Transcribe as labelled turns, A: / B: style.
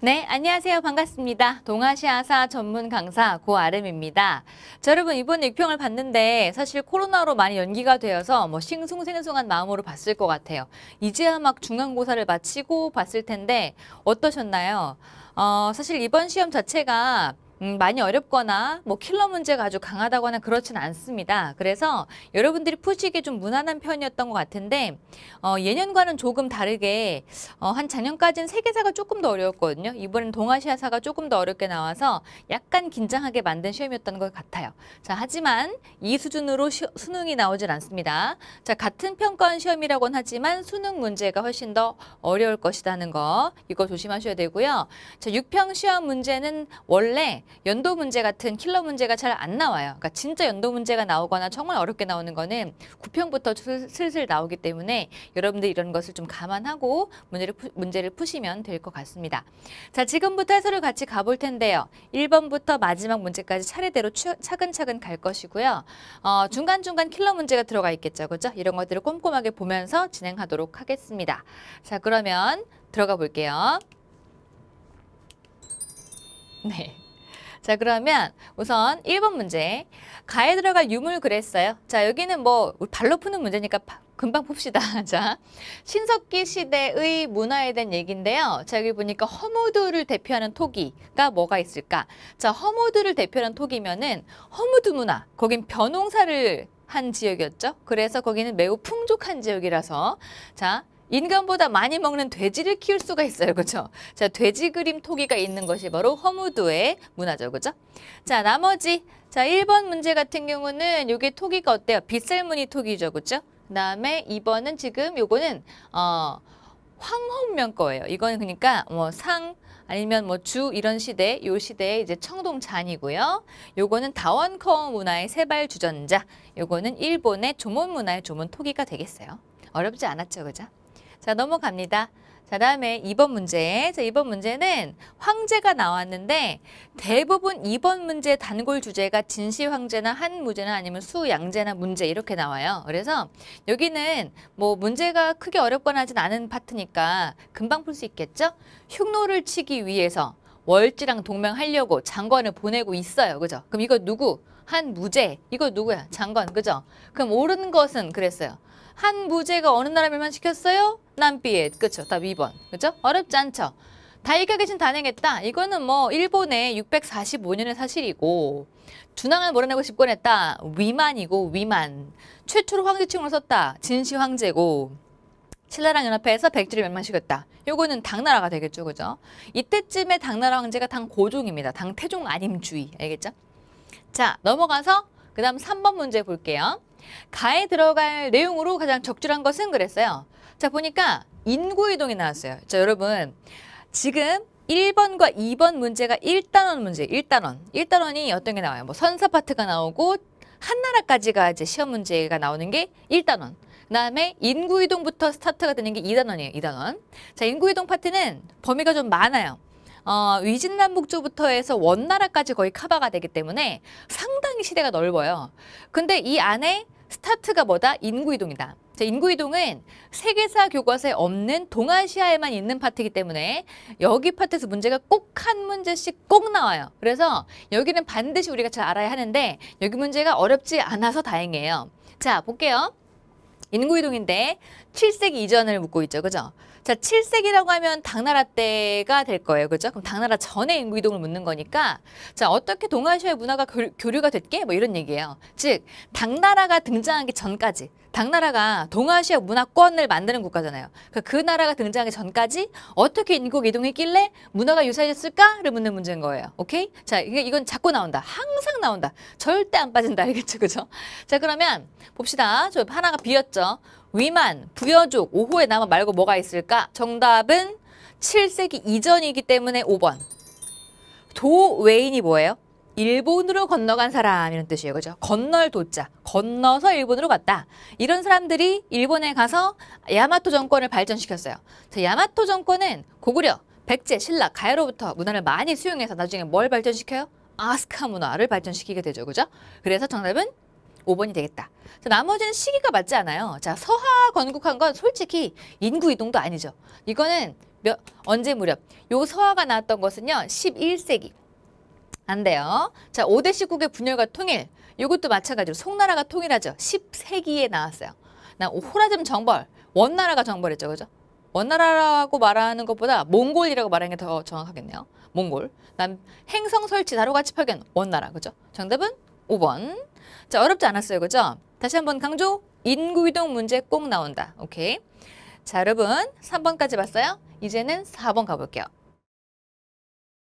A: 네, 안녕하세요. 반갑습니다. 동아시아사 전문 강사 고아름입니다. 자, 여러분 이번 육평을 봤는데 사실 코로나로 많이 연기가 되어서 뭐 싱숭생숭한 마음으로 봤을 것 같아요. 이제야 막 중간고사를 마치고 봤을 텐데 어떠셨나요? 어, 사실 이번 시험 자체가 음, 많이 어렵거나 뭐 킬러 문제가 아주 강하다거나 그렇진 않습니다. 그래서 여러분들이 푸시기 좀 무난한 편이었던 것 같은데 어, 예년과는 조금 다르게 어, 한 작년까지는 세계사가 조금 더 어려웠거든요. 이번엔 동아시아사가 조금 더 어렵게 나와서 약간 긴장하게 만든 시험이었던 것 같아요. 자 하지만 이 수준으로 시, 수능이 나오질 않습니다. 자 같은 평가원 시험이라고는 하지만 수능 문제가 훨씬 더 어려울 것이라는 거 이거 조심하셔야 되고요. 자 6평 시험 문제는 원래 연도 문제 같은 킬러 문제가 잘 안 나와요. 그러니까 진짜 연도 문제가 나오거나 정말 어렵게 나오는 거는 구평부터 슬슬 나오기 때문에 여러분들 이런 것을 좀 감안하고 문제를, 푸, 문제를 푸시면 될 것 같습니다. 자, 지금부터 해설을 같이 가볼 텐데요. 1번부터 마지막 문제까지 차례대로 추, 차근차근 갈 것이고요. 어, 중간중간 킬러 문제가 들어가 있겠죠. 그죠? 이런 것들을 꼼꼼하게 보면서 진행하도록 하겠습니다. 자, 그러면 들어가 볼게요. 네. 자 그러면 우선 1번 문제 가에 들어갈 유물 그랬어요. 자 여기는 뭐 우리 발로 푸는 문제니까 금방 봅시다. 자, 신석기 시대의 문화에 대한 얘기인데요. 자, 여기 보니까 허무두를 대표하는 토기가 뭐가 있을까? 자, 허무두를 대표하는 토기면은 허무두 문화, 거긴 변홍사를 한 지역이었죠. 그래서 거기는 매우 풍족한 지역이라서 자, 인간보다 많이 먹는 돼지를 키울 수가 있어요. 그렇죠? 자, 돼지 그림 토기가 있는 것이 바로 허무도의 문화죠. 그렇죠? 자, 나머지 자, 1번 문제 같은 경우는 요게 토기가 어때요? 빗살무늬 토기죠. 그렇죠? 그다음에 2번은 지금 요거는 어 황홍면 거예요. 이거는 그러니까 뭐 상 아니면 뭐 주 이런 시대, 요 시대의 이제 청동 잔이고요. 요거는 다원커 문화의 세발 주전자. 요거는 일본의 조문 문화의 조문 토기가 되겠어요. 어렵지 않았죠, 그죠? 자, 넘어갑니다. 자, 다음에 2번 문제. 자, 2번 문제는 황제가 나왔는데 대부분 2번 문제 단골 주제가 진시 황제나 한 무제나 아니면 수 양제나 문제 이렇게 나와요. 그래서 여기는 뭐 문제가 크게 어렵거나 하진 않은 파트니까 금방 풀 수 있겠죠? 흉노를 치기 위해서 월지랑 동맹하려고 장관을 보내고 있어요. 그죠? 그럼 이거 누구? 한 무제. 이거 누구야? 장관. 그죠? 그럼 옳은 것은 그랬어요. 한 부제가 어느 나라 멸만시켰어요남비에 그쵸? 답 2번. 그쵸? 어렵지 않죠? 다이가 계신 단행했다. 이거는 뭐 일본의 645년의 사실이고 준왕을 몰아내고 집권했다. 위만이고 위만. 최초로 황제칭으로 썼다. 진시 황제고. 신라랑 연합해서 백제를 멸망시켰다. 요거는 당나라가 되겠죠. 그죠? 이때쯤에 당나라 황제가 당고종입니다. 당태종 아님주의. 알겠죠? 자, 넘어가서 그 다음 3번 문제 볼게요. 가에 들어갈 내용으로 가장 적절한 것은 그랬어요. 자 보니까 인구 이동이 나왔어요. 자 여러분 지금 1번과 2번 문제가 1단원 문제, 1단원. 1단원이 어떤 게 나와요? 뭐 선사 파트가 나오고 한나라까지가 이제 시험 문제가 나오는 게 1단원. 그다음에 인구 이동부터 스타트가 되는 게 2단원이에요. 2단원. 자, 인구 이동 파트는 범위가 좀 많아요. 어, 위진남북조부터 해서 원나라까지 거의 커버가 되기 때문에 상당히 시대가 넓어요. 근데 이 안에 스타트가 뭐다? 인구이동이다. 자, 인구이동은 세계사 교과서에 없는 동아시아에만 있는 파트이기 때문에 여기 파트에서 문제가 꼭 한 문제씩 꼭 나와요. 그래서 여기는 반드시 우리가 잘 알아야 하는데 여기 문제가 어렵지 않아서 다행이에요. 자, 볼게요. 인구이동인데 7세기 이전을 묻고 있죠. 그죠? 자, 7세기라고 하면 당나라 때가 될 거예요. 그죠? 렇 그럼 당나라 전에 인구 이동을 묻는 거니까 자, 어떻게 동아시아의 문화가 교, 류가 됐게? 뭐 이런 얘기예요. 즉, 당나라가 등장하기 전까지 당나라가 동아시아 문화권을 만드는 국가잖아요. 그러니까 그 나라가 등장하기 전까지 어떻게 인구 이동했길래 문화가 유사해졌을까를 묻는 문제인 거예요. 오케이? 자, 이 이건 자꾸 나온다. 항상 나온다. 절대 안 빠진다. 알겠죠? 그죠? 자, 그러면 봅시다. 저 하나가 비었죠. 위만, 부여족, 오호에 남아 말고 뭐가 있을까? 정답은 7세기 이전이기 때문에 5번. 도외인이 뭐예요? 일본으로 건너간 사람이런 뜻이에요. 그죠? 건널 도자. 건너서 일본으로 갔다. 이런 사람들이 일본에 가서 야마토 정권을 발전시켰어요. 야마토 정권은 고구려, 백제, 신라, 가야로부터 문화를 많이 수용해서 나중에 뭘 발전시켜요? 아스카 문화를 발전시키게 되죠. 그죠? 그래서 정답은 5번이 되겠다. 자, 나머지는 시기가 맞지 않아요. 자, 서하 건국한 건 솔직히 인구 이동도 아니죠. 이거는 몇, 언제 무렵? 요 서하가 나왔던 것은요. 11세기. 안 돼요. 자, 5대 시국의 분열과 통일. 요것도 마찬가지로 송나라가 통일하죠. 10세기에 나왔어요. 나 호라즘 정벌. 원나라가 정벌했죠. 그죠? 원나라라고 말하는 것보다 몽골이라고 말하는 게 더 정확하겠네요. 몽골. 난 행성 설치 다로가치 파견 원나라. 그죠? 정답은 5번. 자, 어렵지 않았어요. 그죠? 다시 한번 강조. 인구 이동 문제 꼭 나온다. 오케이. 자, 여러분 3번까지 봤어요? 이제는 4번 가볼게요.